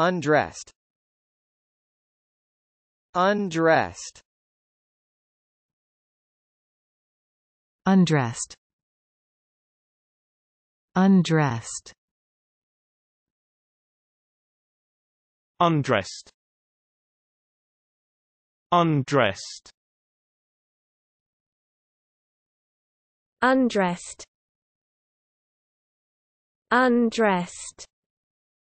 Undressed. Undressed. Undressed. Undressed. Undressed. Undressed. Undressed. Undressed.